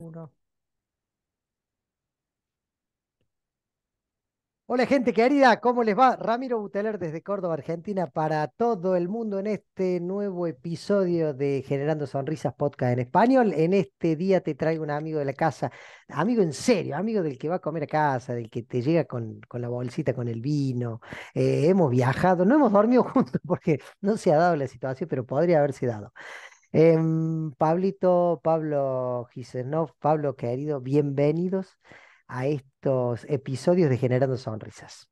Uno. Hola gente querida, ¿cómo les va? Ramiro Buteler desde Córdoba, Argentina, para todo el mundo en este nuevo episodio de Generando Sonrisas Podcast en Español. En este día te traigo un amigo de la casa, amigo en serio, amigo del que va a comer a casa, del que te llega con, con la bolsita, con el vino. Eh, hemos viajado, no hemos dormido juntos porque no se ha dado la situación, pero podría haberse dado. Em, Pablito, Pablo Gisenov, Pablo querido, bienvenidos a estos episodios de Generando Sonrisas.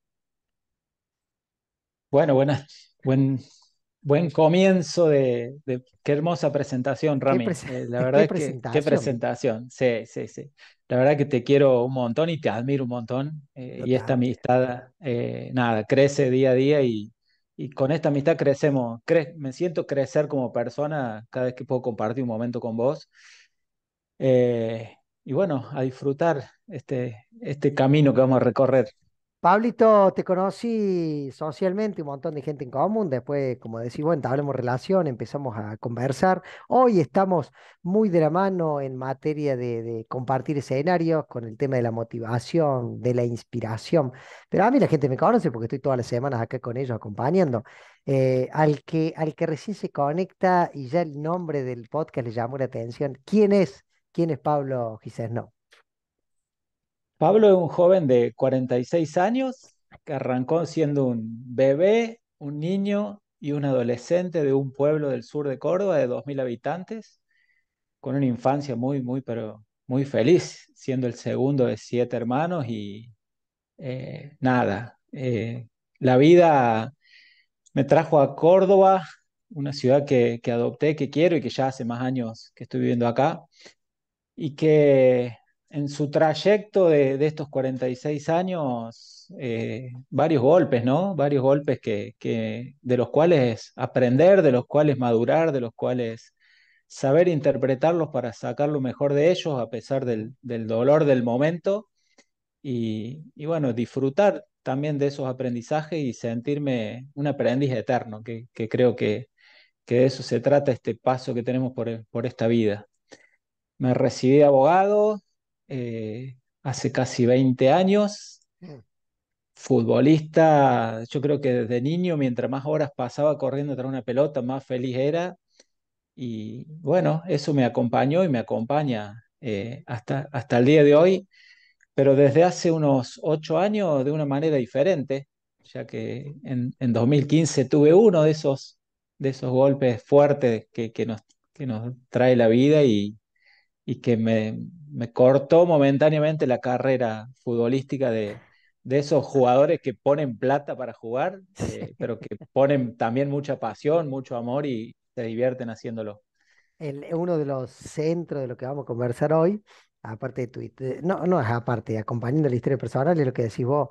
Bueno, buenas, buen, buen comienzo de, qué hermosa presentación, Rami. Eh, la verdad qué, presentación. Que, qué presentación, sí, sí, sí. La verdad que te quiero un montón y te admiro un montón. Eh, y esta amistad, eh, nada, crece día a día y, y con esta amistad crecemos, me siento crecer como persona cada vez que puedo compartir un momento con vos. Eh, y bueno, a disfrutar este, este camino que vamos a recorrer. Pablito, te conocí socialmente, un montón de gente en común. Después, como decís, bueno, relación, empezamos a conversar. Hoy estamos muy de la mano en materia de, compartir escenarios con el tema de la motivación, de la inspiración. Pero a mí la gente me conoce porque estoy todas las semanas acá con ellos acompañando. Eh, al, que, al que recién se conecta y ya el nombre del podcast le llamó la atención, ¿quién es? ¿Quién es Pablo Gisés? Pablo es un joven de 46 años que arrancó siendo un bebé, un niño y un adolescente de un pueblo del sur de Córdoba de 2.000 habitantes, con una infancia muy, muy, pero muy feliz, siendo el segundo de siete hermanos y eh, nada. Eh, la vida me trajo a Córdoba, una ciudad que, que adopté, que quiero y que ya hace más años que estoy viviendo acá, y que en su trayecto de, estos 46 años, eh, varios golpes, ¿no? Varios golpes que, de los cuales aprender, de los cuales madurar, de los cuales saber interpretarlos para sacar lo mejor de ellos a pesar del, dolor del momento y, bueno, disfrutar también de esos aprendizajes y sentirme un aprendiz eterno, que, creo que, de eso se trata este paso que tenemos por, por esta vida. Me recibí abogado, eh, hace casi 20 años. Mm. Futbolista, yo creo que desde niño, mientras más horas pasaba corriendo tras una pelota, más feliz era. Y bueno, eso me acompañó y me acompaña eh, hasta, hasta el día de hoy, pero desde hace unos ocho años de una manera diferente, ya que en, en 2015 tuve uno de esos, de esos golpes fuertes que, nos, que nos trae la vida y, y que me, me cortó momentáneamente la carrera futbolística de, de esos jugadores que ponen plata para jugar, eh, pero que ponen también mucha pasión, mucho amor y se divierten haciéndolo. El, uno de los centros de lo que vamos a conversar hoy, aparte de Twitter, no, no es aparte, acompañando la historia personal, es lo que decís vos,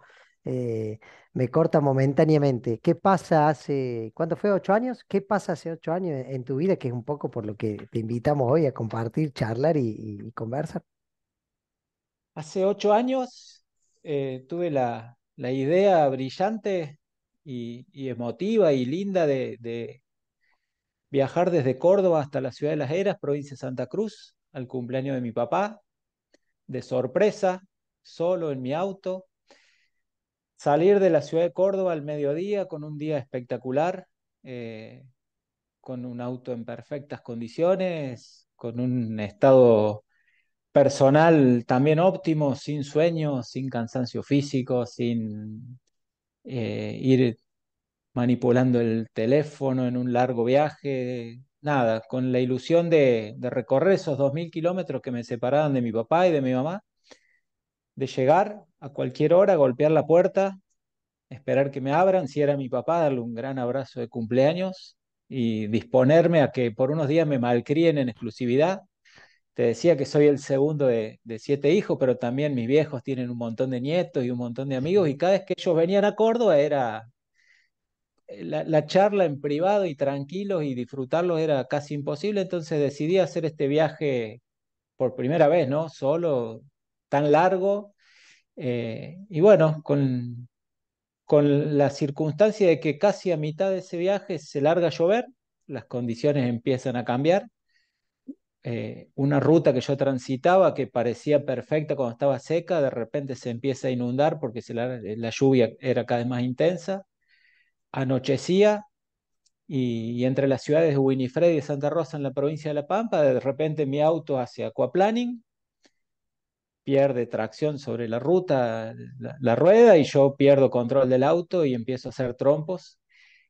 eh, me corta momentáneamente. ¿Qué pasa hace, cuándo fue, ocho años? ¿Qué pasa hace ocho años en tu vida? Que es un poco por lo que te invitamos hoy a compartir, charlar y, conversar. Hace ocho años eh, tuve la, idea brillante y, emotiva y linda de, de viajar desde Córdoba hasta la ciudad de Las Heras, provincia de Santa Cruz, al cumpleaños de mi papá, de sorpresa, solo en mi auto, salir de la ciudad de Córdoba al mediodía con un día espectacular, eh, con un auto en perfectas condiciones, con un estado personal también óptimo, sin sueño, sin cansancio físico, sin eh, ir manipulando el teléfono en un largo viaje, nada, con la ilusión de, de recorrer esos 2.000 kilómetros que me separaban de mi papá y de mi mamá de llegar a cualquier hora, golpear la puerta, esperar que me abran, si era mi papá, darle un gran abrazo de cumpleaños y disponerme a que por unos días me malcríen en exclusividad. Te decía que soy el segundo de, siete hijos, pero también mis viejos tienen un montón de nietos y un montón de amigos, y cada vez que ellos venían a Córdoba era eh, la, la charla en privado y tranquilos y disfrutarlos era casi imposible, entonces decidí hacer este viaje por primera vez, ¿no? Solo, tan largo. Eh, y bueno, con, con la circunstancia de que casi a mitad de ese viaje se larga a llover, las condiciones empiezan a cambiar. Eh, una ruta que yo transitaba que parecía perfecta cuando estaba seca, de repente se empieza a inundar porque se la, lluvia era cada vez más intensa. Anochecía y, entre las ciudades de Winifred y Santa Rosa en la provincia de La Pampa, de repente mi auto hacia aquaplaning pierde tracción sobre la ruta, la, rueda, y yo pierdo control del auto y empiezo a hacer trompos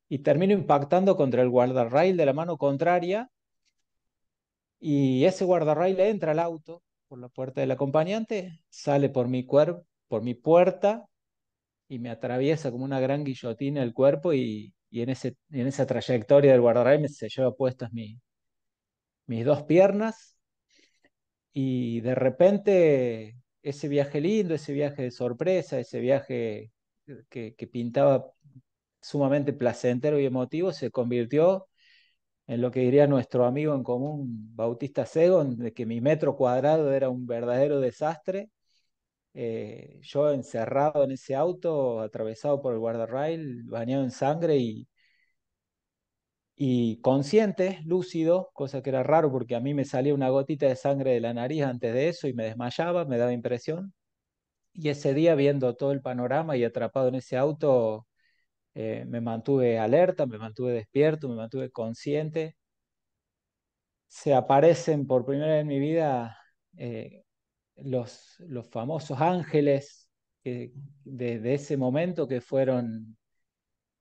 y termino impactando contra el guardarrail de la mano contraria y ese guardarrail entra al auto por la puerta del acompañante, sale por mi, por mi puerta y me atraviesa como una gran guillotina el cuerpo y, en, ese, en esa trayectoria del guardarrail se lleva puestas mi, mis dos piernas y de repente ese viaje lindo, ese viaje de sorpresa, ese viaje que, pintaba sumamente placentero y emotivo, se convirtió en lo que diría nuestro amigo en común, Bautista Segon, de que mi metro cuadrado era un verdadero desastre. Eh, yo encerrado en ese auto, atravesado por el guardarrail, bañado en sangre y, y consciente, lúcido, cosa que era raro porque a mí me salía una gotita de sangre de la nariz antes de eso y me desmayaba, me daba impresión. Y ese día viendo todo el panorama y atrapado en ese auto, eh, me mantuve alerta, me mantuve despierto, me mantuve consciente. Se aparecen por primera vez en mi vida eh, los, los famosos ángeles que, de ese momento que fueron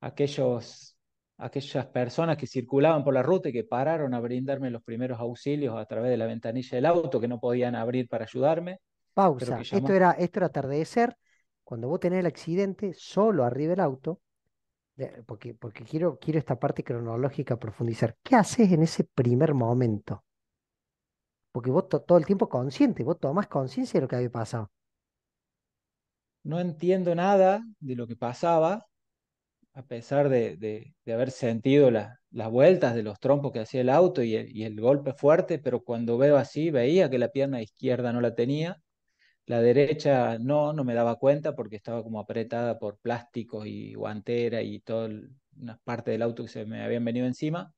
aquellos aquellas personas que circulaban por la ruta y que pararon a brindarme los primeros auxilios a través de la ventanilla del auto que no podían abrir para ayudarme. Pausa, esto, era, esto era atardecer, cuando vos tenés el accidente, solo arriba del auto, porque, porque quiero, quiero esta parte cronológica profundizar. ¿Qué haces en ese primer momento? Porque vos todo el tiempo consciente, vos tomás conciencia de lo que había pasado. No entiendo nada de lo que pasaba, a pesar de, haber sentido las vueltas de los trompos que hacía el auto y el, golpe fuerte, pero cuando veo así veía que la pierna izquierda no la tenía, la derecha no, no me daba cuenta porque estaba como apretada por plásticos y guantera y todas una partes del auto que se me habían venido encima,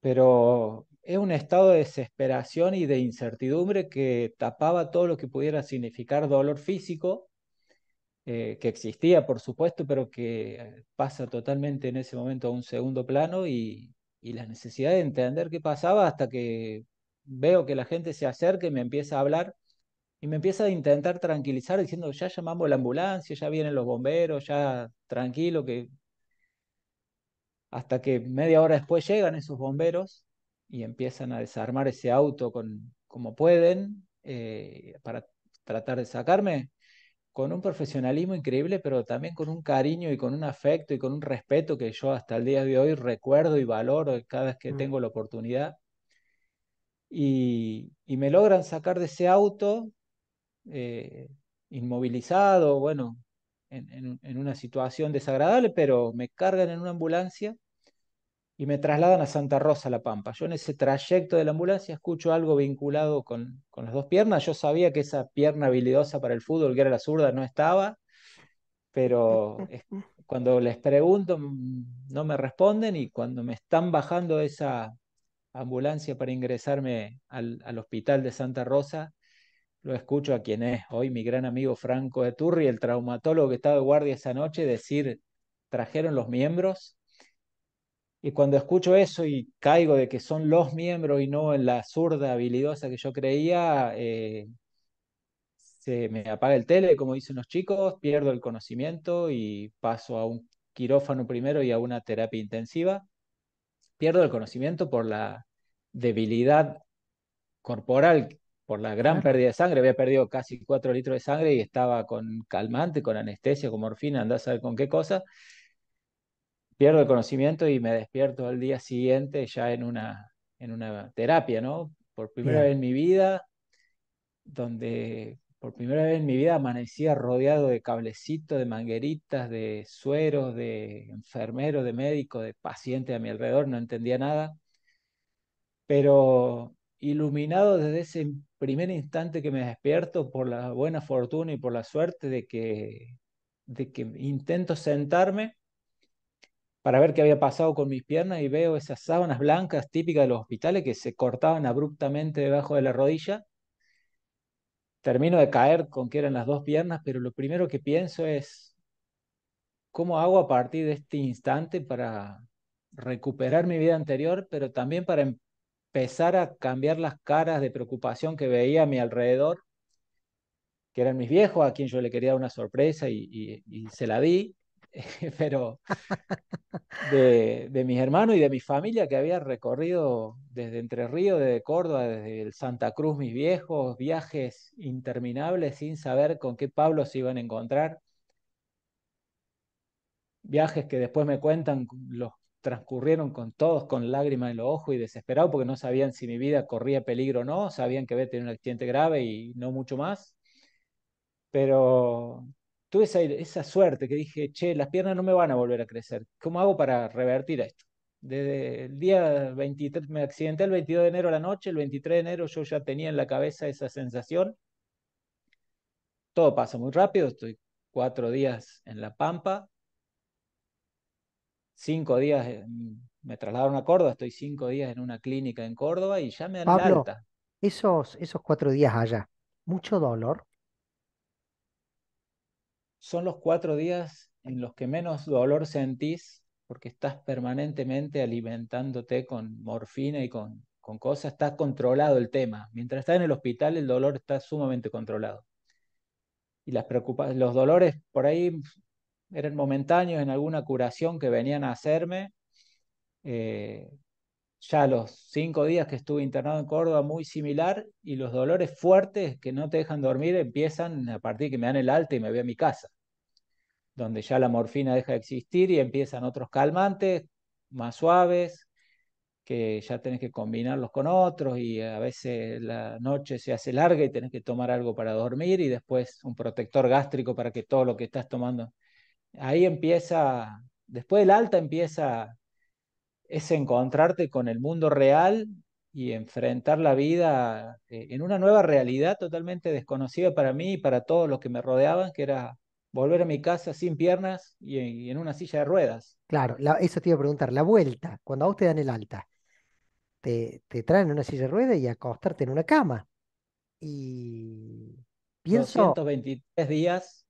pero es un estado de desesperación y de incertidumbre que tapaba todo lo que pudiera significar dolor físico eh, que existía, por supuesto, pero que pasa totalmente en ese momento a un segundo plano y, la necesidad de entender qué pasaba hasta que veo que la gente se acerca y me empieza a hablar y me empieza a intentar tranquilizar diciendo, ya llamamos la ambulancia, ya vienen los bomberos, ya tranquilo, que hasta que media hora después llegan esos bomberos y empiezan a desarmar ese auto con, como pueden eh, para tratar de sacarme con un profesionalismo increíble, pero también con un cariño y con un afecto y con un respeto que yo hasta el día de hoy recuerdo y valoro cada vez que mm. tengo la oportunidad. Y, me logran sacar de ese auto eh, inmovilizado, bueno, en, una situación desagradable, pero me cargan en una ambulancia y me trasladan a Santa Rosa, La Pampa. Yo en ese trayecto de la ambulancia escucho algo vinculado con, con las dos piernas. Yo sabía que esa pierna habilidosa para el fútbol, que era la zurda, no estaba, pero cuando les pregunto mm, no me responden y cuando me están bajando esa ambulancia para ingresarme al, al, hospital de Santa Rosa, lo escucho a quien es hoy mi gran amigo Franco Eturri, el traumatólogo que estaba de guardia esa noche, decir, trajeron los miembros y cuando escucho eso y caigo de que son los miembros y no en la zurda habilidosa que yo creía, eh, se me apaga el tele, como dicen los chicos, pierdo el conocimiento y paso a un quirófano primero y a una terapia intensiva. Pierdo el conocimiento por la debilidad corporal, por la gran pérdida de sangre. Había perdido casi cuatro litros de sangre y estaba con calmante, con anestesia, con morfina, andás a saber con qué cosa pierdo el conocimiento y me despierto al día siguiente ya en una, en una terapia, ¿no? Por primera vez en mi vida, donde por primera vez en mi vida amanecía rodeado de cablecitos, de mangueritas, de sueros, de enfermeros, de médicos, de pacientes a mi alrededor, no entendía nada, pero iluminado desde ese primer instante que me despierto por la buena fortuna y por la suerte de que, de que intento sentarme para ver qué había pasado con mis piernas y veo esas sábanas blancas típicas de los hospitales que se cortaban abruptamente debajo de la rodilla. Termino de caer con que eran las dos piernas, pero lo primero que pienso es, ¿cómo hago a partir de este instante para recuperar mi vida anterior, pero también para empezar a cambiar las caras de preocupación que veía a mi alrededor, que eran mis viejos, a quien yo le quería dar una sorpresa y, y se la di, pero de, mis hermanos y de mi familia que había recorrido desde Entre Ríos, desde Córdoba, desde el Santa Cruz, mis viejos, viajes interminables sin saber con qué Pablo se iban a encontrar. Viajes que después me cuentan los transcurrieron con todos con lágrimas en los ojos y desesperados porque no sabían si mi vida corría peligro o no, sabían que había tenido un accidente grave y no mucho más. Pero tuve esa, suerte que dije, che, las piernas no me van a volver a crecer. ¿Cómo hago para revertir esto? Desde el día 23, me accidenté el 22 de enero a la noche, el 23 de enero yo ya tenía en la cabeza esa sensación. Todo pasa muy rápido, estoy cuatro días en La Pampa, cinco días, me trasladaron a Córdoba, estoy cinco días en una clínica en Córdoba y ya me dan alta. Esos, esos cuatro días allá, ¿mucho dolor? son los cuatro días en los que menos dolor sentís porque estás permanentemente alimentándote con morfina y con, con cosas, está controlado el tema. Mientras estás en el hospital el dolor está sumamente controlado. Y las preocupaciones, los dolores por ahí eran momentáneos en alguna curación que venían a hacerme, eh, ya los cinco días que estuve internado en Córdoba, muy similar, y los dolores fuertes que no te dejan dormir empiezan a partir que me dan el alta y me voy a mi casa, donde ya la morfina deja de existir y empiezan otros calmantes más suaves, que ya tenés que combinarlos con otros y a veces la noche se hace larga y tenés que tomar algo para dormir y después un protector gástrico para que todo lo que estás tomando. Ahí empieza, después del alta empieza es encontrarte con el mundo real y enfrentar la vida eh, en una nueva realidad totalmente desconocida para mí y para todos los que me rodeaban, que era volver a mi casa sin piernas y en, una silla de ruedas. Claro, eso te iba a preguntar, la vuelta, cuando a vos te dan el alta, te, te traen una silla de ruedas y acostarte en una cama. Y pienso... 223 días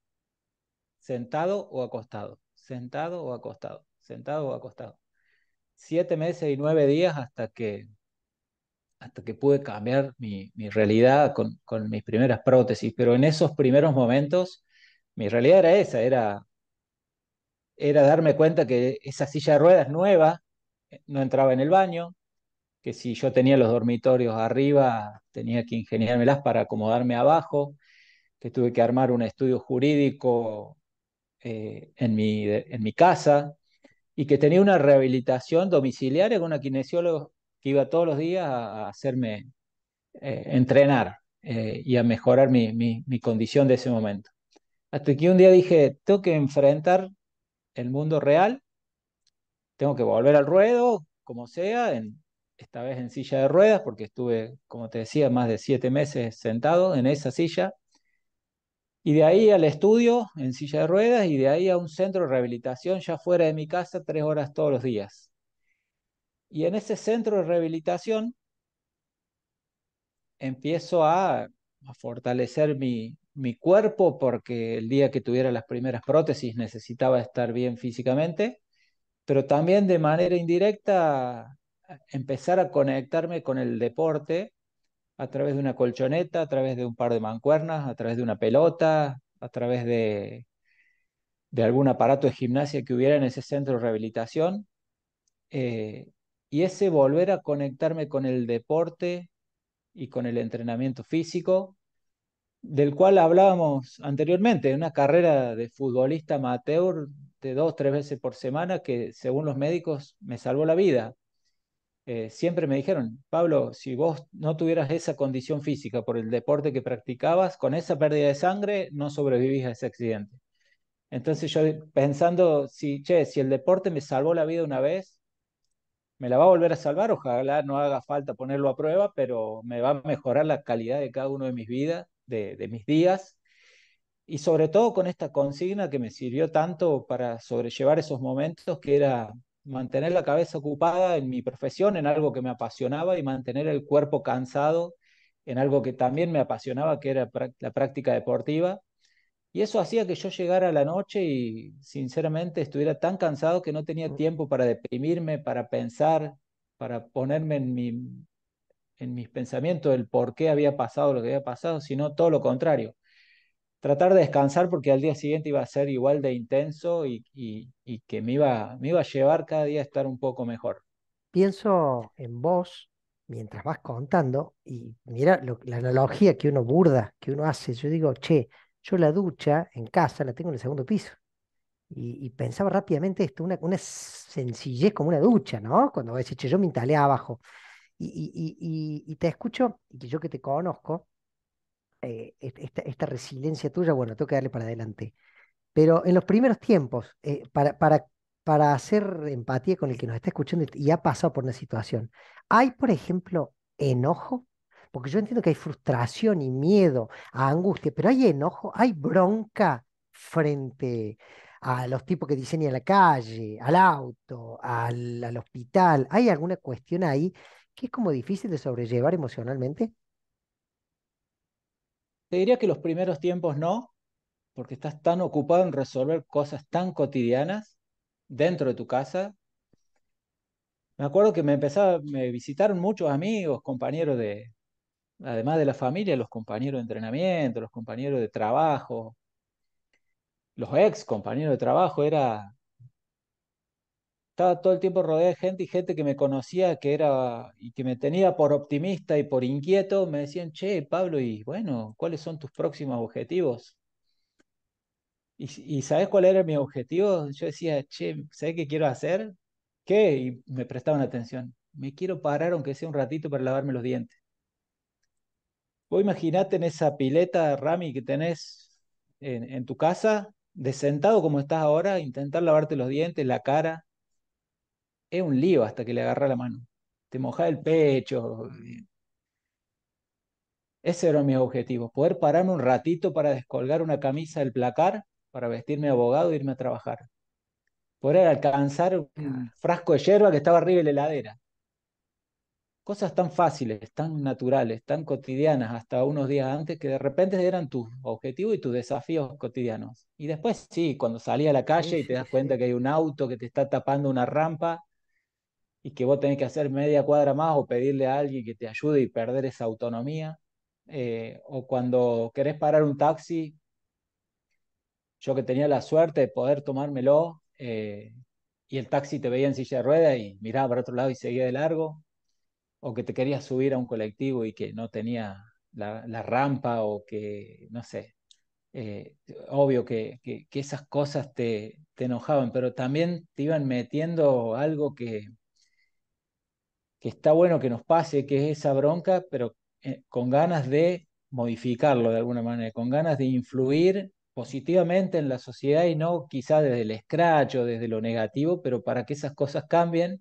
sentado o acostado, sentado o acostado, sentado o acostado siete meses y nueve días hasta que, hasta que pude cambiar mi, realidad con, mis primeras prótesis. Pero en esos primeros momentos, mi realidad era esa, era, era darme cuenta que esa silla de ruedas nueva eh, no entraba en el baño, que si yo tenía los dormitorios arriba, tenía que ingeniármelas para acomodarme abajo, que tuve que armar un estudio jurídico eh, en, mi, en mi casa, y que tenía una rehabilitación domiciliaria con una kinesióloga que iba todos los días a, hacerme eh, entrenar eh, y a mejorar mi, mi, condición de ese momento. Hasta que un día dije, tengo que enfrentar el mundo real, tengo que volver al ruedo, como sea, esta vez en silla de ruedas, porque estuve, como te decía, más de siete meses sentado en esa silla, y de ahí al estudio en silla de ruedas y de ahí a un centro de rehabilitación ya fuera de mi casa tres horas todos los días. Y en ese centro de rehabilitación empiezo a, fortalecer mi, mi cuerpo porque el día que tuviera las primeras prótesis necesitaba estar bien físicamente, pero también de manera indirecta empezar a conectarme con el deporte a través de una colchoneta, a través de un par de mancuernas, a través de una pelota, a través de, algún aparato de gimnasia que hubiera en ese centro de rehabilitación. Eh, y ese volver a conectarme con el deporte y con el entrenamiento físico, del cual hablábamos anteriormente, una carrera de futbolista amateur de dos, tres veces por semana que según los médicos me salvó la vida. Eh, siempre me dijeron, Pablo, si vos no tuvieras esa condición física por el deporte que practicabas, con esa pérdida de sangre no sobrevivís a ese accidente. Entonces yo pensando, si, che, si el deporte me salvó la vida una vez, me la va a volver a salvar, ojalá no haga falta ponerlo a prueba, pero me va a mejorar la calidad de cada uno de mis vidas, de mis días, y sobre todo con esta consigna que me sirvió tanto para sobrellevar esos momentos que era mantener la cabeza ocupada en mi profesión, en algo que me apasionaba, y mantener el cuerpo cansado en algo que también me apasionaba, que era la práctica deportiva. Y eso hacía que yo llegara a la noche y sinceramente estuviera tan cansado que no tenía mm. tiempo para deprimirme, para pensar, para ponerme en, mi, en mis pensamientos el por qué había pasado lo que había pasado, sino todo lo contrario tratar de descansar porque al día siguiente iba a ser igual de intenso y, que me iba, me iba a llevar cada día a estar un poco mejor. Pienso en vos mientras vas contando y mira la analogía que uno burda, que uno hace. Yo digo, che, yo la ducha en casa la tengo en el segundo piso. Y, pensaba rápidamente esto, una, una, sencillez como una ducha, ¿no? Cuando decir, che, yo me instalé abajo. Y, y, y, te escucho, y yo que te conozco, eh, esta, resiliencia tuya, bueno, tengo que darle para adelante. Pero en los primeros tiempos, eh, para, para, hacer empatía con el que nos está escuchando y ha pasado por una situación, ¿hay, por ejemplo, enojo? Porque yo entiendo que hay frustración y miedo, a angustia, pero hay enojo, hay bronca frente a los tipos que diseñan la calle, al auto, al, al hospital. ¿Hay alguna cuestión ahí que es como difícil de sobrellevar emocionalmente? Te diría que los primeros tiempos no, porque estás tan ocupado en resolver cosas tan cotidianas dentro de tu casa. Me acuerdo que me empezaba, me visitaron muchos amigos, compañeros de, además de la familia, los compañeros de entrenamiento, los compañeros de trabajo, los ex compañeros de trabajo, era estaba todo el tiempo rodeado de gente y gente que me conocía, que era y que me tenía por optimista y por inquieto, me decían, che, Pablo, y bueno, ¿cuáles son tus próximos objetivos? ¿Y, y sabes cuál era mi objetivo? Yo decía, che, ¿sabes qué quiero hacer? ¿Qué? Y me prestaban atención. Me quiero parar, aunque sea un ratito, para lavarme los dientes. Vos imaginate en esa pileta, Rami, que tenés en, en tu casa, de sentado como estás ahora, intentar lavarte los dientes, la cara, es un lío hasta que le agarra la mano. Te moja el pecho. Eh. Ese era mi objetivo, poder pararme un ratito para descolgar una camisa del placar, para vestirme de abogado e irme a trabajar. Poder alcanzar un frasco de hierba que estaba arriba de la heladera. Cosas tan fáciles, tan naturales, tan cotidianas hasta unos días antes que de repente eran tus objetivos y tus desafíos cotidianos. Y después sí, cuando salí a la calle y te das cuenta que hay un auto que te está tapando una rampa y que vos tenés que hacer media cuadra más o pedirle a alguien que te ayude y perder esa autonomía. Eh, o cuando querés parar un taxi, yo que tenía la suerte de poder tomármelo eh, y el taxi te veía en silla de ruedas y miraba para otro lado y seguía de largo, o que te querías subir a un colectivo y que no tenía la, rampa o que, no sé, eh, obvio que, esas cosas te, te enojaban, pero también te iban metiendo algo que, que está bueno que nos pase, que es esa bronca, pero eh, con ganas de modificarlo de alguna manera, con ganas de influir positivamente en la sociedad y no quizá desde el scratch o desde lo negativo, pero para que esas cosas cambien,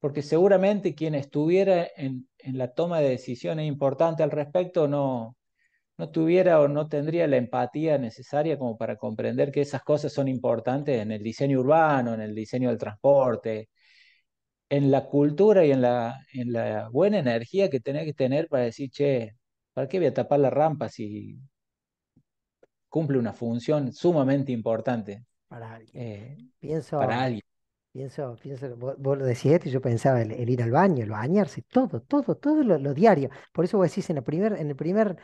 porque seguramente quien estuviera en, en la toma de decisiones importante al respecto no, no tuviera o no tendría la empatía necesaria como para comprender que esas cosas son importantes en el diseño urbano, en el diseño del transporte, en la cultura y en la, en la buena energía que tenés que tener para decir, che, ¿para qué voy a tapar la rampa si cumple una función sumamente importante? Para alguien. Eh, pienso, para alguien. Pienso, vos, lo decís esto y yo pensaba el, ir al baño, el bañarse, todo, todo, todo lo, diario. Por eso vos decís en, la primer, en el primer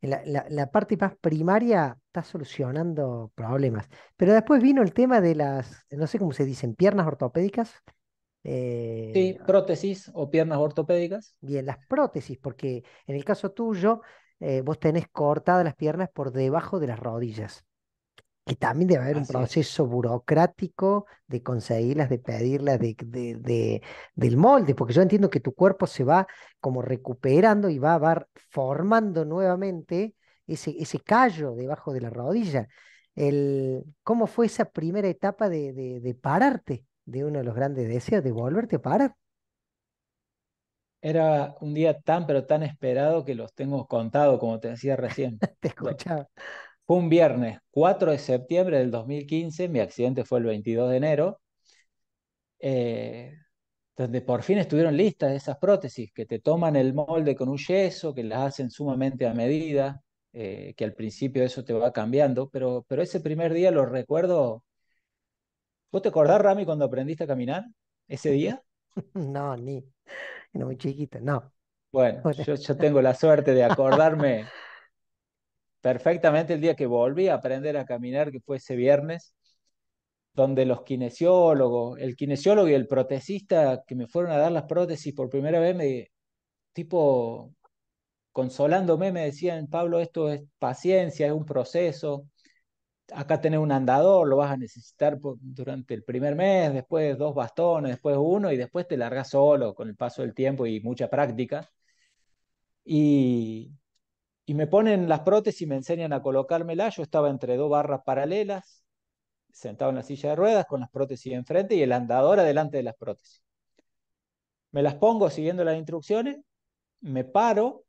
la, la, la, parte más primaria está solucionando problemas. Pero después vino el tema de las, no sé cómo se dicen, piernas ortopédicas, sí, eh, prótesis o piernas ortopédicas. Bien, las prótesis, porque en el caso tuyo, eh, vos tenés cortadas las piernas por debajo de las rodillas. Que también debe haber un proceso burocrático de conseguirlas, de pedirlas, de, del molde, porque yo entiendo que tu cuerpo se va como recuperando y va, a va formando nuevamente ese, ese callo debajo de la rodilla. El, ¿Cómo fue esa primera etapa de, de pararte? de uno de los grandes deseos de volverte a Era un día tan, pero tan esperado que los tengo contado, como te decía recién. te escuchaba. Fue un viernes, 4 de septiembre del 2015, mi accidente fue el 22 de enero, eh, donde por fin estuvieron listas esas prótesis, que te toman el molde con un yeso, que las hacen sumamente a medida, eh, que al principio eso te va cambiando, pero, pero ese primer día lo recuerdo ¿Vos te acordás, Rami, cuando aprendiste a caminar ese día? No, ni. Era muy chiquita, no. Bueno, Yo, tengo la suerte de acordarme perfectamente el día que volví a aprender a caminar, que fue ese viernes, donde los kinesiólogos, el kinesiólogo y el protesista que me fueron a dar las prótesis por primera vez, me, tipo, consolándome, me decían, Pablo, esto es paciencia, es un proceso, acá tenés un andador, lo vas a necesitar durante el primer mes, después dos bastones, después uno y después te largas solo con el paso del tiempo y mucha práctica. Y, me ponen las prótesis y me enseñan a colocármela. Yo estaba entre dos barras paralelas, sentado en la silla de ruedas con las prótesis enfrente y el andador adelante de las prótesis. Me las pongo siguiendo las instrucciones, me paro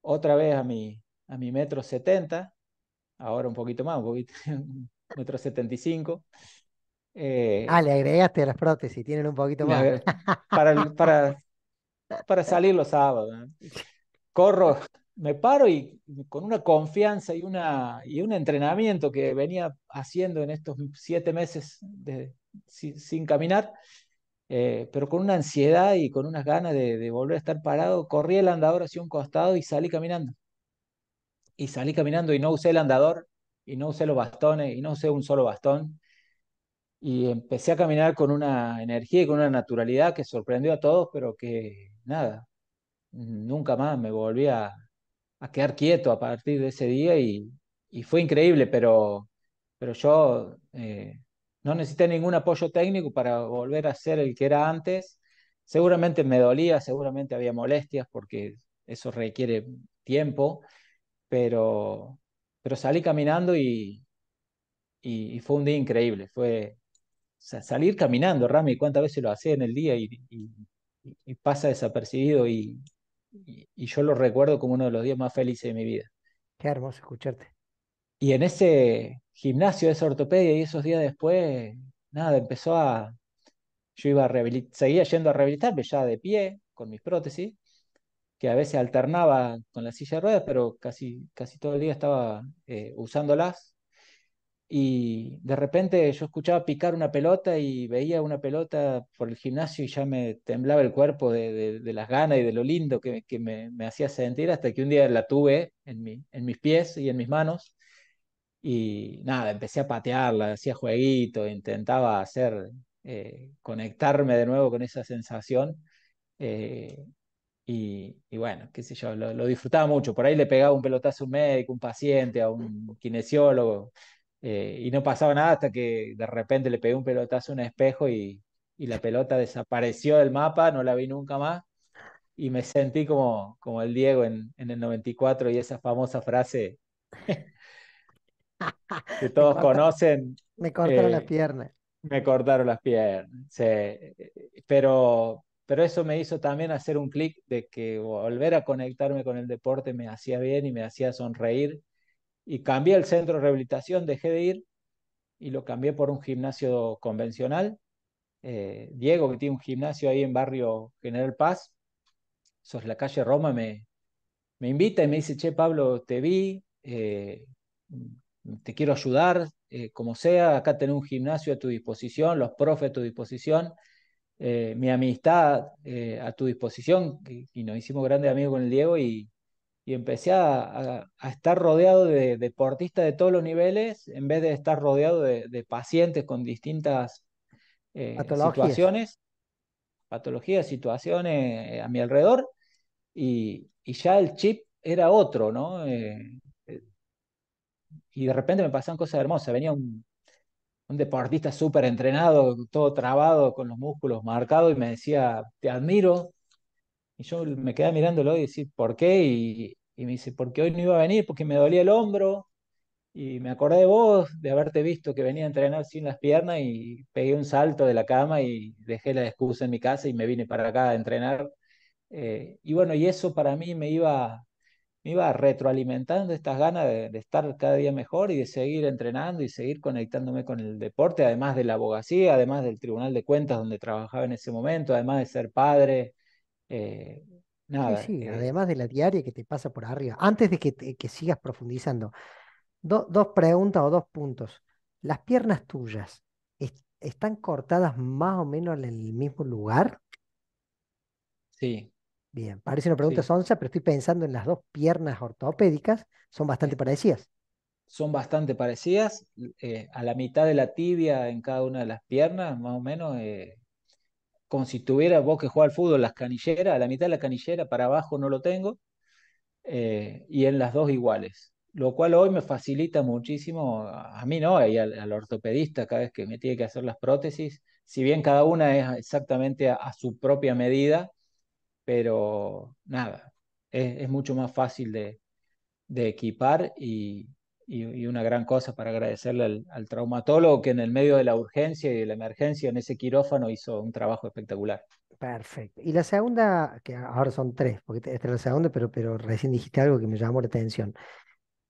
otra vez a mi, a mi metro setenta, ahora un poquito más, un poquito, metro 75. Eh, ah, le agregaste las prótesis, tienen un poquito más. para, para, para salir los sábados. Corro, me paro y con una confianza y, una, y un entrenamiento que venía haciendo en estos siete meses de, sin, caminar, eh, pero con una ansiedad y con unas ganas de volver a estar parado, corrí el andador hacia un costado y salí caminando y salí caminando y no usé el andador y no usé los bastones y no usé un solo bastón. Y empecé a caminar con una energía y con una naturalidad que sorprendió a todos, pero que nada, nunca más me volví a, quedar quieto a partir de ese día y, fue increíble, pero, pero yo eh, no necesité ningún apoyo técnico para volver a ser el que era antes. Seguramente me dolía, seguramente había molestias porque eso requiere tiempo, pero, pero salí caminando y, y, fue un día increíble. Fue salir caminando, Rami, cuántas veces lo hacía en el día y, pasa desapercibido y, yo lo recuerdo como uno de los días más felices de mi vida. Qué hermoso escucharte. Y en ese gimnasio esa ortopedia y esos días después, nada, empezó a... Yo iba seguía yendo a rehabilitarme ya de pie, con mis prótesis, que a veces alternaba con la silla de ruedas, pero casi, casi todo el día estaba eh, usándolas. Y de repente yo escuchaba picar una pelota y veía una pelota por el gimnasio y ya me temblaba el cuerpo de, de, las ganas y de lo lindo que, me, hacía sentir, hasta que un día la tuve en, mi, en mis pies y en mis manos. Y nada, empecé a patearla, hacía jueguito, intentaba hacer, eh, conectarme de nuevo con esa sensación. Eh, y, bueno, qué sé yo, lo, disfrutaba mucho. Por ahí le pegaba un pelotazo a un médico, un paciente, a un kinesiólogo, eh, y no pasaba nada hasta que de repente le pegué un pelotazo a un espejo y, y, la pelota desapareció del mapa, no la vi nunca más. Y me sentí como, como el Diego en, en el 94 y esa famosa frase que todos conocen. Eh, me cortaron las piernas. Me cortaron las piernas. Pero pero eso me hizo también hacer un clic de que volver a conectarme con el deporte me hacía bien y me hacía sonreír. Y cambié el centro de rehabilitación, dejé de ir y lo cambié por un gimnasio convencional. Eh, Diego, que tiene un gimnasio ahí en barrio General Paz, sos la calle Roma, me, me invita y me dice, che, Pablo, te vi, eh, te quiero ayudar, eh, como sea, acá tenés un gimnasio a tu disposición, los profes a tu disposición. Eh, mi amistad eh, a tu disposición y, nos hicimos grandes amigos con el Diego y, empecé a, estar rodeado de deportistas de todos los niveles en vez de estar rodeado de, pacientes con distintas eh, situaciones, patologías, situaciones a mi alrededor y, y, ya el chip era otro, ¿no? y de repente me pasaban cosas hermosas, venía un un deportista súper entrenado, todo trabado, con los músculos marcados, y me decía, te admiro. Y yo me quedé mirándolo y decía, ¿por qué? Y, me dice, porque hoy no iba a venir, porque me dolía el hombro. Y me acordé de vos, de haberte visto que venía a entrenar sin las piernas y pegué un salto de la cama y dejé la excusa en mi casa y me vine para acá a entrenar. Eh, y bueno, y eso para mí me iba me iba retroalimentando estas ganas de, estar cada día mejor y de seguir entrenando y seguir conectándome con el deporte, además de la abogacía, además del Tribunal de Cuentas donde trabajaba en ese momento, además de ser padre. Eh, sí, además de la diaria que te pasa por arriba. Antes de que, sigas profundizando, dos preguntas o dos puntos. ¿Las piernas tuyas están cortadas más o menos en el mismo lugar? Sí, Bien, parece una pregunta sí. sonsa, pero estoy pensando en las dos piernas ortopédicas, son bastante parecidas. Son bastante parecidas, eh, a la mitad de la tibia en cada una de las piernas, más o menos, eh, como si tuviera vos que jugar al fútbol, las canilleras, a la mitad de la canillera para abajo no lo tengo, eh, y en las dos iguales, lo cual hoy me facilita muchísimo, a mí no, y al, ortopedista cada vez que me tiene que hacer las prótesis, si bien cada una es exactamente a su propia medida, pero nada, es, mucho más fácil de, equipar y, una gran cosa para agradecerle al, traumatólogo que en el medio de la urgencia y de la emergencia en ese quirófano hizo un trabajo espectacular. Perfecto. Y la segunda, que ahora son tres, porque esta es la segunda, pero, pero recién dijiste algo que me llamó la atención.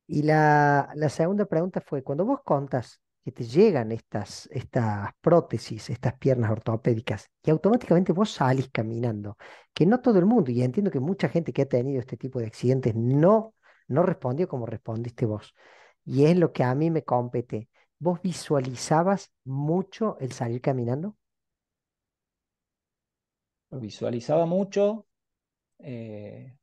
Y la, la segunda pregunta fue, cuando vos contas que te llegan estas, estas prótesis, estas piernas ortopédicas, y automáticamente vos salís caminando, que no todo el mundo, y entiendo que mucha gente que ha tenido este tipo de accidentes no, no respondió como respondiste vos. Y es lo que a mí me compete. ¿Vos visualizabas mucho el salir caminando? Visualizaba mucho, eh,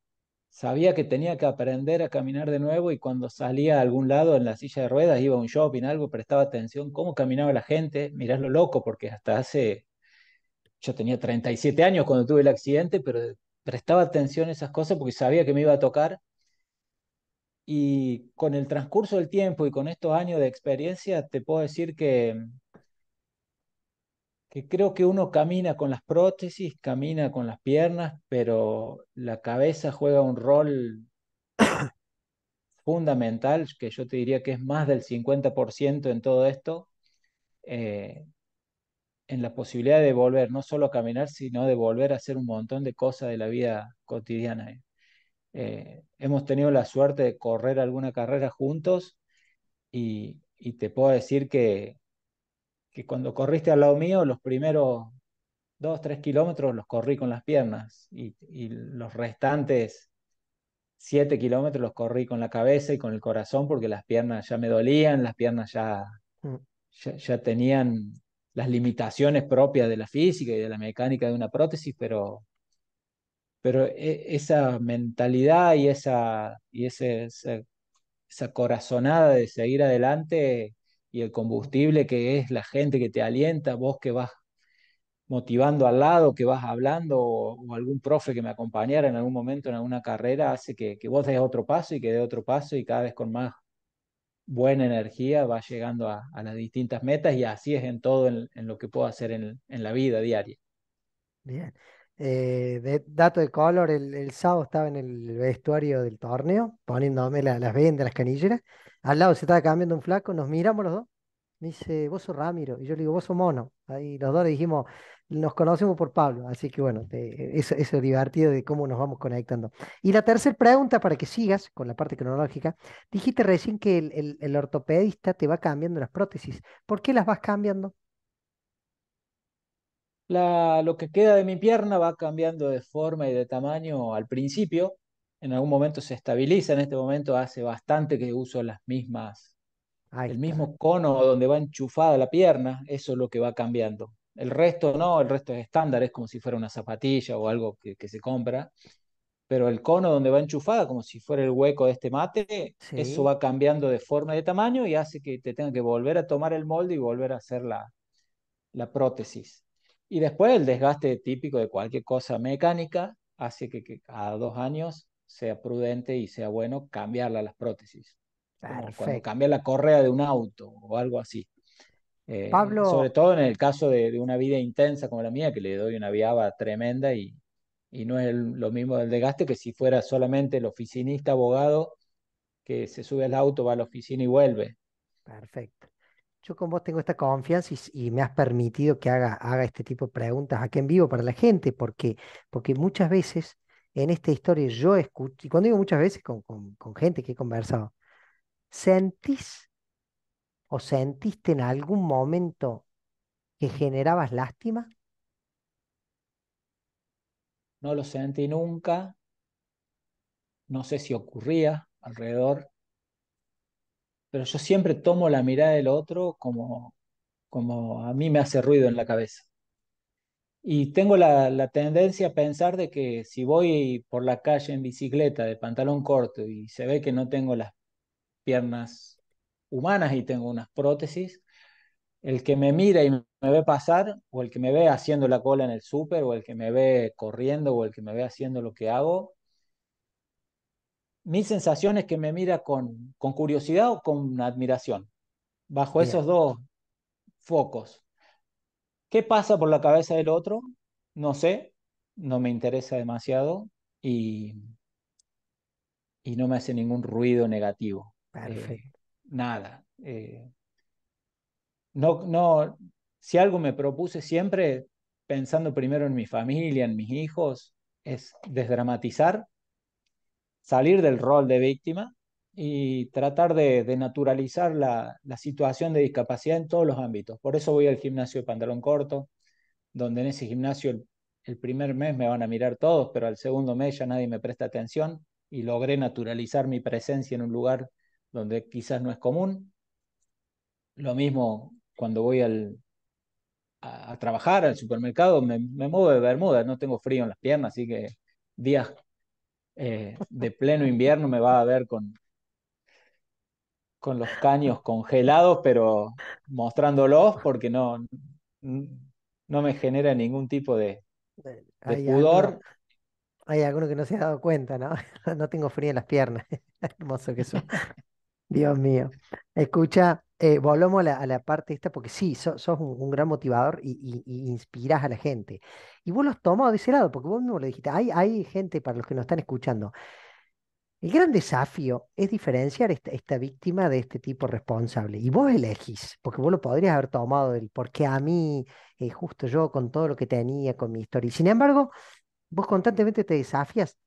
sabía que tenía que aprender a caminar de nuevo y cuando salía a algún lado en la silla de ruedas, iba a un shopping, algo, prestaba atención cómo caminaba la gente, mirás lo loco, porque hasta hace, yo tenía 37 años cuando tuve el accidente, pero prestaba atención a esas cosas porque sabía que me iba a tocar. Y con el transcurso del tiempo y con estos años de experiencia, te puedo decir que creo que uno camina con las prótesis, camina con las piernas, pero la cabeza juega un rol fundamental, que yo te diría que es más del 50% en todo esto, eh, en la posibilidad de volver, no solo a caminar, sino de volver a hacer un montón de cosas de la vida cotidiana. Eh, hemos tenido la suerte de correr alguna carrera juntos y te puedo decir que que cuando corriste al lado mío, los primeros dos, tres kilómetros los corrí con las piernas y, los restantes siete kilómetros los corrí con la cabeza y con el corazón porque las piernas ya me dolían, las piernas ya, mm. ya, tenían las limitaciones propias de la física y de la mecánica de una prótesis, pero, pero e, esa mentalidad y, esa, y ese, esa corazonada de seguir adelante y el combustible que es la gente que te alienta, vos que vas motivando al lado, que vas hablando, o, algún profe que me acompañara en algún momento en alguna carrera, hace que, vos des otro paso y que dé otro paso y cada vez con más buena energía vas llegando a, las distintas metas y así es en todo en, lo que puedo hacer en, en la vida diaria. Bien. Eh, de, dato de color, el, sábado estaba en el vestuario del torneo, poniéndome las vendas, las canilleras. Al lado se estaba cambiando un flaco, nos miramos los dos. Me dice, vos sos Ramiro. Y yo le digo, vos sos mono. Ahí los dos dijimos, nos conocemos por Pablo. Así que bueno, eso, divertido de cómo nos vamos conectando. Y la tercera pregunta, para que sigas con la parte cronológica, dijiste recién que el, el, el ortopedista te va cambiando las prótesis. ¿Por qué las vas cambiando? lo que queda de mi pierna va cambiando de forma y de tamaño al principio. En algún momento se estabiliza, en este momento hace bastante que uso las mismas, el mismo cono donde va enchufada la pierna, eso es lo que va cambiando. El resto no, el resto es estándar, es como si fuera una zapatilla o algo que, se compra. Pero el cono donde va enchufada, como si fuera el hueco de este mate, eso va cambiando de forma y de tamaño y hace que te tenga que volver a tomar el molde y volver a hacer la, la prótesis. Y después el desgaste típico de cualquier cosa mecánica hace que, cada dos años sea prudente y sea bueno cambiarla las prótesis. cuando la correa de un auto o algo así. Eh, Pablo... Sobre todo en el caso de, una vida intensa como la mía, que le doy una viaba tremenda y, no es lo mismo el desgaste que si fuera solamente el oficinista abogado que se sube al auto, va a la oficina y vuelve. Perfecto yo con vos tengo esta confianza y, me has permitido que haga, haga, este tipo de preguntas aquí en vivo para la gente, porque, porque muchas veces en esta historia yo escucho, y cuando digo muchas veces con, con gente que he conversado, ¿sentís o sentiste en algún momento que generabas lástima? No lo sentí nunca, no sé si ocurría alrededor, pero yo siempre tomo la mirada del otro como, a mí me hace ruido en la cabeza. Y tengo la, la, tendencia a pensar de que si voy por la calle en bicicleta de pantalón corto y se ve que no tengo las piernas humanas y tengo unas prótesis, el que me mira y me ve pasar, o el que me ve haciendo la cola en el súper, o el que me ve corriendo, o el que me ve haciendo lo que hago, mi sensación es que me mira con, con curiosidad o con admiración, bajo esos dos focos. ¿Qué pasa por la cabeza del otro? No sé, no me interesa demasiado y, y no me hace ningún ruido negativo. Eh, Perfecto. nada. Eh. no, no, si algo me propuse siempre pensando primero en mi familia, en mis hijos, es desdramatizar salir del rol de víctima y tratar de, naturalizar la, situación de discapacidad en todos los ámbitos. Por eso voy al gimnasio de pantalón corto, donde en ese gimnasio el, primer mes me van a mirar todos, pero al segundo mes ya nadie me presta atención y logré naturalizar mi presencia en un lugar donde quizás no es común. Lo mismo cuando voy al, a, trabajar al supermercado, me, muevo de bermuda, no tengo frío en las piernas, así que días eh, de pleno invierno me va a ver con, con los caños congelados, pero mostrándolos porque no, no me genera ningún tipo de, pudor. hay alguno que no se ha dado cuenta, ¿no? No tengo frío en las piernas. Hermoso que eso. Dios mío. Escucha, eh, volvamos a la, parte esta, porque sí, sos un, gran motivador y, inspiras a la gente. Y vos los tomado de ese lado, porque vos mismo lo dijiste. Hay, gente, para los que nos están escuchando, el gran desafío es diferenciar esta, víctima de este tipo responsable. Y vos elegís, porque vos lo podrías haber tomado del por a mí, eh, justo yo, con todo lo que tenía, con mi historia. Y sin embargo, vos constantemente te desafías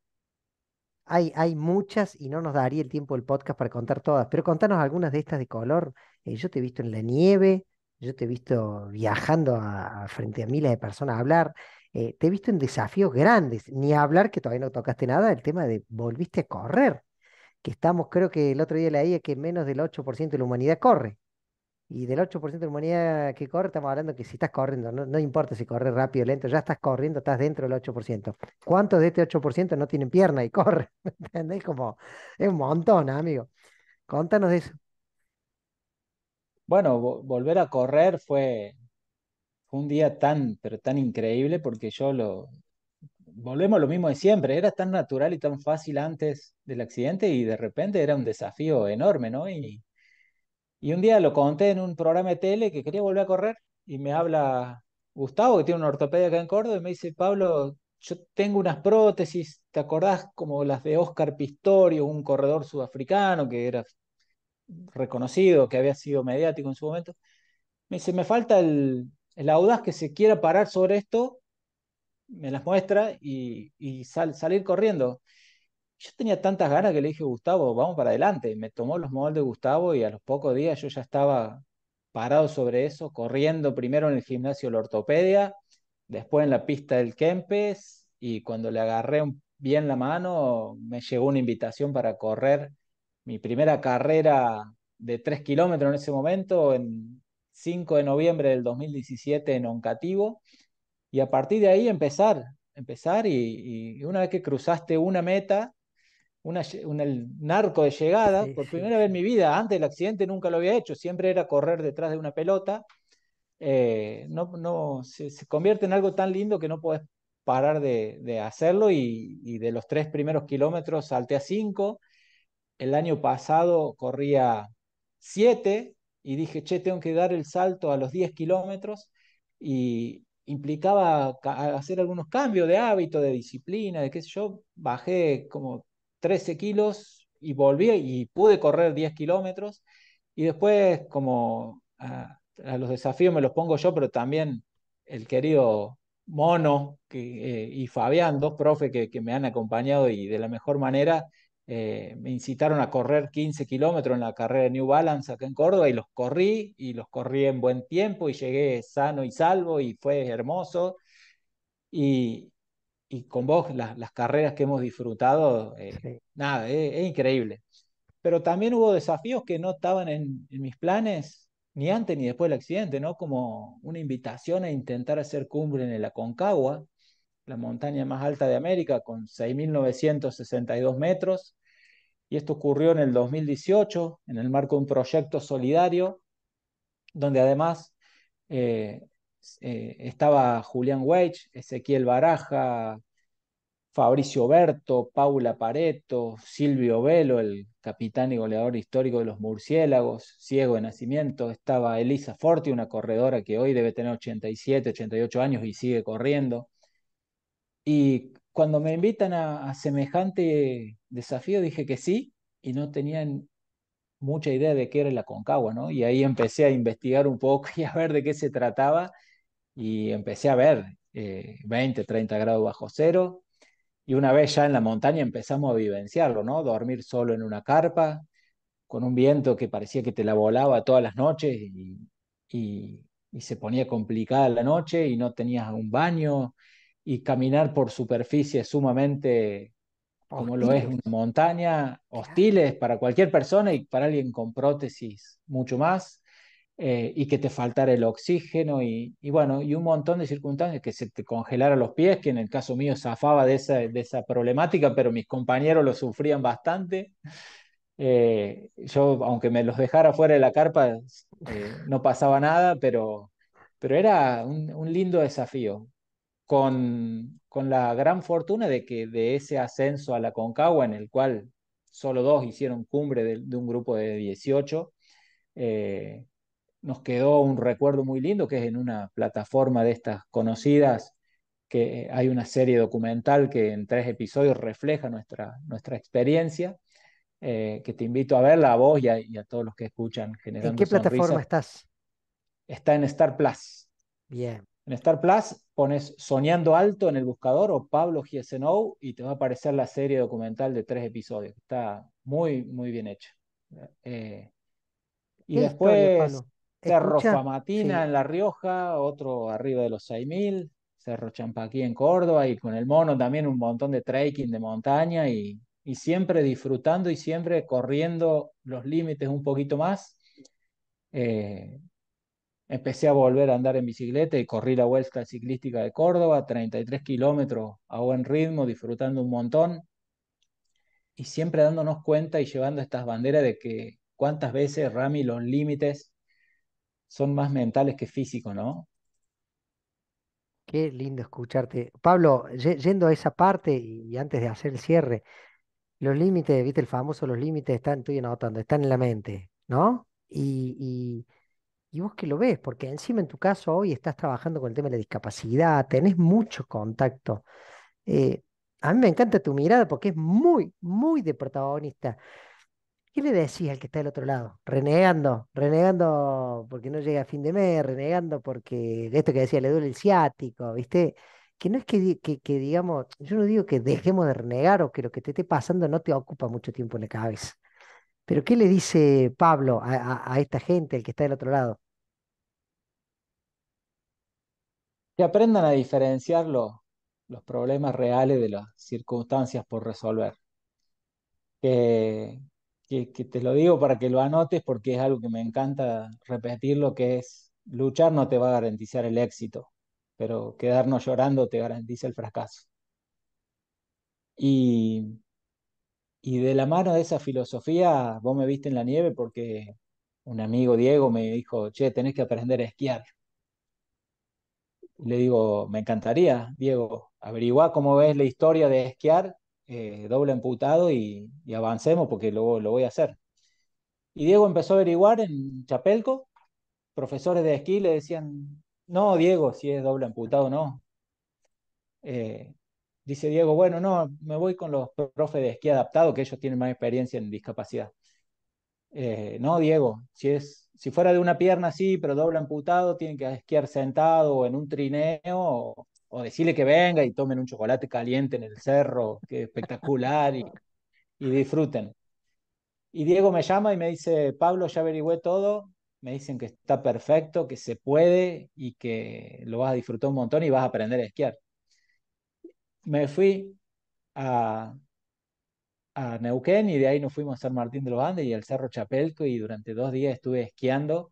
hay, hay, muchas y no nos daría el tiempo del podcast para contar todas, pero contanos algunas de estas de color. Eh, yo te he visto en la nieve, yo te he visto viajando frente a miles de personas a hablar, eh, te he visto en desafíos grandes, ni hablar que todavía no tocaste nada, el tema de volviste a correr, que estamos, creo que el otro día leía que menos del 8% de la humanidad corre. Y del 8% de humanidad que corre, estamos hablando que si estás corriendo, no, importa si corres rápido o lento, ya estás corriendo, estás dentro del 8%. ¿Cuántos de este 8% no tienen pierna y corren? ¿Me Como es un montón, amigo. Contanos de eso. Bueno, volver a correr fue, un día tan, pero tan increíble porque yo lo, volvemos a lo mismo de siempre, era tan natural y tan fácil antes del accidente y de repente era un desafío enorme, ¿no? Y, y un día lo conté en un programa de tele que quería volver a correr y me habla Gustavo, que tiene una ortopedia acá en Córdoba, y me dice, Pablo, yo tengo unas prótesis, ¿te acordás como las de Oscar Pistorio, un corredor sudafricano que era reconocido, que había sido mediático en su momento? Me dice, me falta el, audaz que se quiera parar sobre esto, me las muestra y, salir corriendo. Yo tenía tantas ganas que le dije, Gustavo, vamos para adelante. me tomó los moldes Gustavo y a los pocos días yo ya estaba parado sobre eso, corriendo primero en el gimnasio de la ortopedia, después en la pista del Kempes y cuando le agarré bien la mano, me llegó una invitación para correr mi primera carrera de 3 kilómetros en ese momento, en 5 de noviembre del 2017 en Oncativo, y a partir de ahí empezar, empezar y una vez que cruzaste una meta, una, el narco de llegada, por primera vez en mi vida, antes del accidente nunca lo había hecho, siempre era correr detrás de una pelota, eh, no, no, se, convierte en algo tan lindo que no puedes parar de, hacerlo y, de los tres primeros kilómetros salté a cinco, el año pasado corría siete y dije, che, tengo que dar el salto a los diez kilómetros y, implicaba hacer algunos cambios de hábito, de disciplina, de qué sé yo, bajé como 13 kilos y volví y pude correr 10 kilómetros. Y después, como ah, a, los desafíos me los pongo yo, pero también el querido Mono eh, y Fabián, dos profes que, me han acompañado y de la mejor manera, eh, me incitaron a correr 15 kilómetros en la carrera de New Balance acá en Córdoba y los corrí y los corrí en buen tiempo y llegué sano y salvo y fue hermoso. Y, y con vos las carreras que hemos disfrutado, eh, nada, eh, es, increíble. Pero también hubo desafíos que no estaban en, mis planes ni antes ni después del accidente, ¿no? Como una invitación a intentar hacer cumbre en el Aconcagua, la montaña más alta de América, con 6.962 metros. Y esto ocurrió en el 2018, en el marco de un proyecto solidario, donde además eh, eh, estaba Julián Weich, Ezequiel Baraja, Fabricio Berto, Paula Pareto, Silvio Velo, el capitán y goleador histórico de los murciélagos, ciego de nacimiento, estaba Elisa Forti, una corredora que hoy debe tener 87, 88 años y sigue corriendo. Y cuando me invitan a, semejante desafío dije que sí y no tenían mucha idea de qué era la Concagua, ¿no? Y ahí empecé a investigar un poco y a ver de qué se trataba y empecé a ver 20, eh, 30 grados bajo cero. Y una vez ya en la montaña empezamos a vivenciarlo, ¿no? Dormir solo en una carpa, con un viento que parecía que te la volaba todas las noches y, se ponía complicada la noche y no tenías un baño y caminar por superficies sumamente como lo es una montaña, hostiles para cualquier persona y para alguien con prótesis mucho más. Eh, y que te faltara el oxígeno y, bueno, y un montón de circunstancias, que se te congelara los pies, que en el caso mío zafaba de esa, de esa problemática, pero mis compañeros lo sufrían bastante. Eh, yo, aunque me los dejara fuera de la carpa, eh, no pasaba nada, pero, pero era un, lindo desafío. Con, con, la gran fortuna de que de ese ascenso a la Concagua, en el cual solo dos hicieron cumbre de, un grupo de 18, eh, nos quedó un recuerdo muy lindo que es en una plataforma de estas conocidas que eh, hay una serie documental que en tres episodios refleja nuestra, nuestra experiencia, eh, que te invito a verla a vos y a, todos los que escuchan Generando ¿En qué plataforma estás? Está en Star Plus. Bien. En Star Plus pones Soñando Alto en el buscador o Pablo GSNO y te va a aparecer la serie documental de tres episodios. Está muy, muy bien hecha. Eh, y después... Cerro Famatina en La Rioja, otro arriba de los 6.000, Cerro Champaquí en Córdoba y con el mono también un montón de trekking de montaña y, siempre disfrutando y siempre corriendo los límites un poquito más. Eh, empecé a volver a andar en bicicleta y corrí la vuelta ciclística de Córdoba, 33 kilómetros a buen ritmo, disfrutando un montón y siempre dándonos cuenta y llevando estas banderas de que cuántas veces, Rami, los límites son más mentales que físicos, ¿no? Qué lindo escucharte. Pablo, yendo a esa parte y antes de hacer el cierre, los límites, viste el famoso, los límites están, estoy anotando, están en la mente, ¿no? Y, vos que lo ves, porque encima en tu caso hoy estás trabajando con el tema de la discapacidad, tenés mucho contacto. Eh, a mí me encanta tu mirada porque es muy, muy de protagonista. ¿Qué le decía al que está del otro lado? Renegando, renegando porque no llega a fin de mes, renegando porque esto que decía le duele el ciático, ¿viste? Que no es que, que, digamos, yo no digo que dejemos de renegar o que lo que te esté pasando no te ocupa mucho tiempo en la cabeza. Pero ¿qué le dice Pablo a, esta gente, al que está del otro lado? Que aprendan a diferenciar los problemas reales de las circunstancias por resolver. Que, que, te lo digo para que lo anotes porque es algo que me encanta repetir, lo que es luchar no te va a garantizar el éxito, pero quedarnos llorando te garantiza el fracaso. Y, y de la mano de esa filosofía, vos me viste en la nieve porque un amigo Diego me dijo, che, tenés que aprender a esquiar. Le digo, me encantaría, Diego, averigua cómo ves la historia de esquiar eh, doble amputado y, avancemos porque lo, lo voy a hacer. Y Diego empezó a averiguar en Chapelco, profesores de esquí le decían, no, Diego, si es doble amputado, no. Eh, dice Diego, bueno, no, me voy con los profes de esquí adaptado, que ellos tienen más experiencia en discapacidad. Eh, no, Diego, si, es, si fuera de una pierna sí, pero doble amputado, tienen que esquiar sentado o en un trineo o decirle que venga y tomen un chocolate caliente en el cerro, que espectacular, y, disfruten. Y Diego me llama y me dice, Pablo, ya averigüé todo, me dicen que está perfecto, que se puede y que lo vas a disfrutar un montón y vas a aprender a esquiar. Me fui a, a Neuquén y de ahí nos fuimos a San Martín de los Andes y al Cerro Chapelco y durante dos días estuve esquiando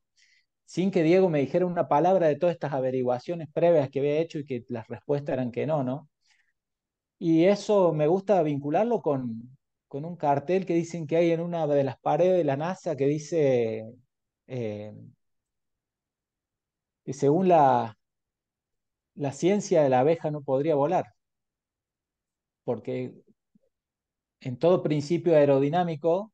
sin que Diego me dijera una palabra de todas estas averiguaciones previas que había hecho y que las respuestas eran que no, ¿no? Y eso me gusta vincularlo con, con un cartel que dicen que hay en una de las paredes de la NASA que dice eh, que según la, la ciencia de la abeja no podría volar, porque en todo principio aerodinámico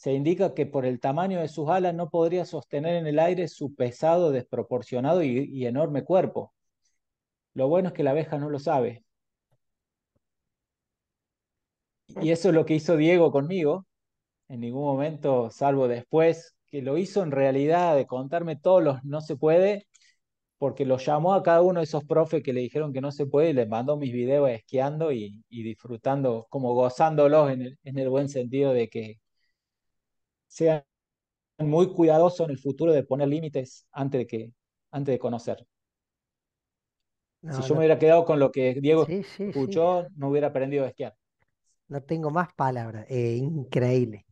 se indica que por el tamaño de sus alas no podría sostener en el aire su pesado, desproporcionado y, enorme cuerpo. Lo bueno es que la abeja no lo sabe. Y eso es lo que hizo Diego conmigo. En ningún momento, salvo después, que lo hizo en realidad de contarme todos los no se puede, porque lo llamó a cada uno de esos profes que le dijeron que no se puede y les mandó mis videos esquiando y, disfrutando, como gozándolos en el buen sentido de que sean muy cuidadosos en el futuro de poner límites antes de, que, antes de conocer. si yo me hubiera quedado con lo que Diego escuchó, no hubiera aprendido a esquiar. No tengo más palabras. Eh, increíble.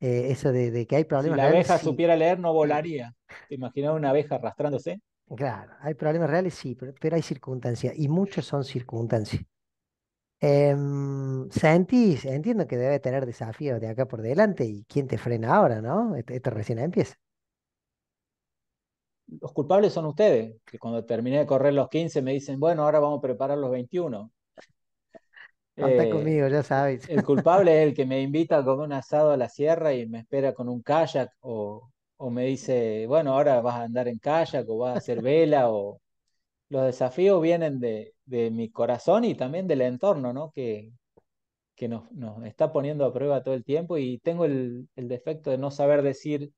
Eh, eso de, que hay problemas. Si la abeja supiera leer, no volaría. ¿Te imaginas una abeja arrastrándose? Claro, hay problemas reales, sí, pero, pero hay circunstancias. Y muchos son circunstancias. Em, sentís, entiendo que debe tener desafíos de acá por delante y quién te frena ahora, ¿no? Este, esto, recién empieza. Los culpables son ustedes, que cuando terminé de correr los 15 me dicen, bueno, ahora vamos a preparar los 21. Eh, conmigo, ya sabes. El culpable es el que me invita a comer un asado a la sierra y me espera con un kayak o, o me dice, bueno, ahora vas a andar en kayak o vas a hacer vela o los desafíos vienen de, de mi corazón y también del entorno, ¿no? Que, que nos, está poniendo a prueba todo el tiempo y tengo el, defecto de no saber decir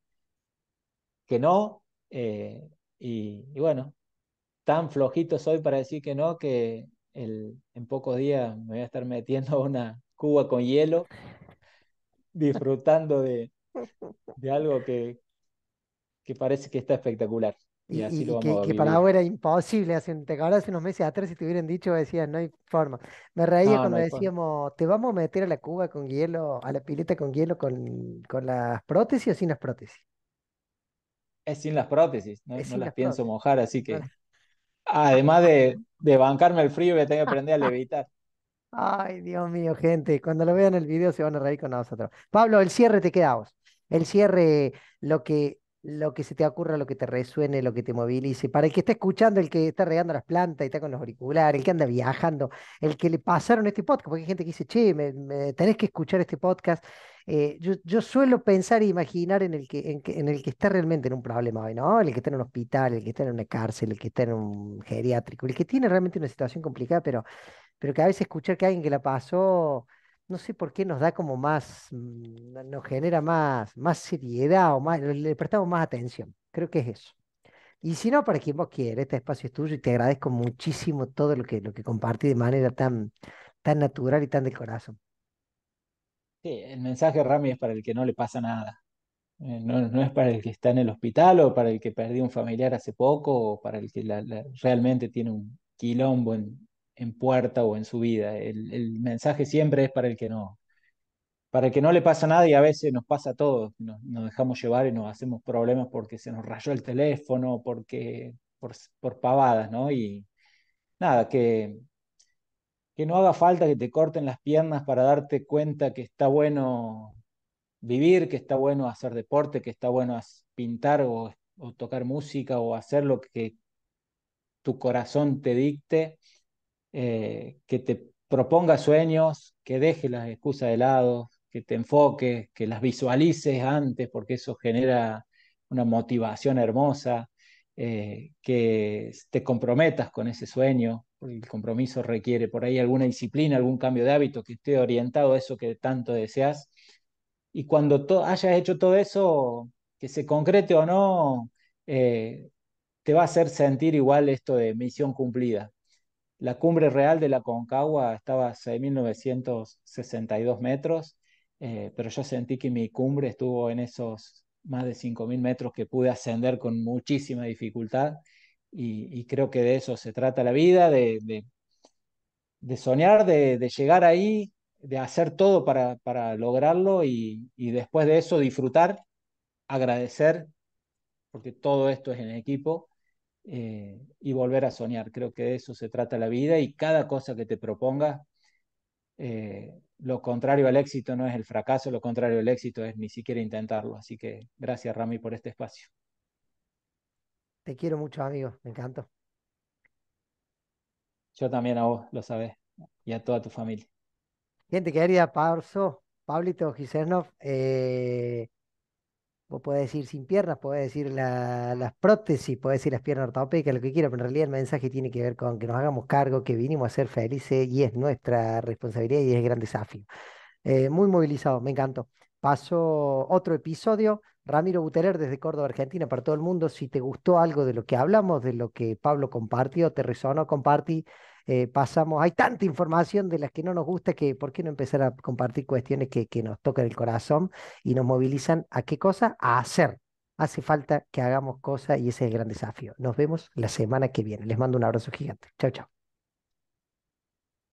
que no eh, y, bueno, tan flojito soy para decir que no que el, en pocos días me voy a estar metiendo a una cuba con hielo, disfrutando de, de algo que, que parece que está espectacular. Y, que, para vos era imposible. Hace, hace unos meses atrás, si te hubieran dicho, decían, no hay forma. Me reía cuando decíamos, ¿te vamos a meter a la cuba con hielo, a la pileta con hielo, con, con las prótesis o sin las prótesis? Es sin las prótesis, no, las, pienso mojar, así que. Además de, de, bancarme el frío, voy a tener que aprender a levitar. Ay, Dios mío, gente. Cuando lo vean el video se van a reír con nosotros. Pablo, el cierre te queda El cierre, lo que lo que se te ocurra, lo que te resuene, lo que te movilice. Para el que está escuchando, el que está regando las plantas y está con los auriculares, el que anda viajando, el que le pasaron este podcast, porque hay gente que dice, che, me, tenés que escuchar este podcast. Eh, yo, suelo pensar e imaginar en el, que, en, el que está realmente en un problema hoy, ¿no? El que está en un hospital, el que está en una cárcel, el que está en un geriátrico, el que tiene realmente una situación complicada, pero, pero que a veces escuchar que alguien que la pasó no sé por qué nos da como más, mm, nos genera más, más seriedad o más, le prestamos más atención. Creo que es eso. Y si no, para quien vos quieres, este espacio es tuyo y te agradezco muchísimo todo lo que, lo que compartí de manera tan, tan natural y tan de corazón. Sí, el mensaje, Rami, es para el que no le pasa nada. Eh, no, es para el que está en el hospital o para el que perdió un familiar hace poco o para el que realmente tiene un quilombo en, en puerta o en su vida. El, mensaje siempre es para el que no, para el que no le pasa nada y a veces nos pasa a todos, nos, dejamos llevar y nos hacemos problemas porque se nos rayó el teléfono, porque por, pavadas, ¿no? Y nada, que, que no haga falta que te corten las piernas para darte cuenta que está bueno vivir, que está bueno hacer deporte, que está bueno pintar o, o tocar música o hacer lo que tu corazón te dicte eh, que te proponga sueños, que deje las excusas de lado, que te enfoques, que las visualices antes, porque eso genera una motivación hermosa, eh, que te comprometas con ese sueño, porque el compromiso requiere por ahí alguna disciplina, algún cambio de hábito que esté orientado a eso que tanto deseas. Y cuando hayas hecho todo eso, que se concrete o no, eh, te va a hacer sentir igual esto de misión cumplida. La cumbre real de la Concagua estaba a 6.962 metros, eh, pero yo sentí que mi cumbre estuvo en esos más de 5.000 metros que pude ascender con muchísima dificultad y, creo que de eso se trata la vida, de, de, soñar, de, llegar ahí, de hacer todo para, para lograrlo y después de eso disfrutar, agradecer, porque todo esto es en equipo eh, y volver a soñar. Creo que de eso se trata la vida y cada cosa que te proponga eh, lo contrario al éxito no es el fracaso, lo contrario al éxito es ni siquiera intentarlo. Así que gracias Rami por este espacio. Te quiero mucho, amigo, me encanto Yo también a vos, lo sabes y a toda tu familia. Gente querida, Parso, Pablito Gisernov, eh, Puedes decir sin piernas, puede decir las prótesis, puede decir las piernas ortopédicas, lo que quieras, pero en realidad el mensaje tiene que ver con que nos hagamos cargo, que vinimos a ser felices y es nuestra responsabilidad y es gran desafío. Eh, muy movilizado, me encantó. Paso otro episodio. Ramiro Buteler desde Córdoba, Argentina, para todo el mundo. Si te gustó algo de lo que hablamos, de lo que Pablo compartió, te resonó, compartí eh, pasamos, hay tanta información de las que no nos gusta que por qué no empezar a compartir cuestiones que, que nos tocan el corazón y nos movilizan a qué cosa? A hacer. Hace falta que hagamos cosas y ese es el gran desafío. Nos vemos la semana que viene. Les mando un abrazo gigante. Chao, chao.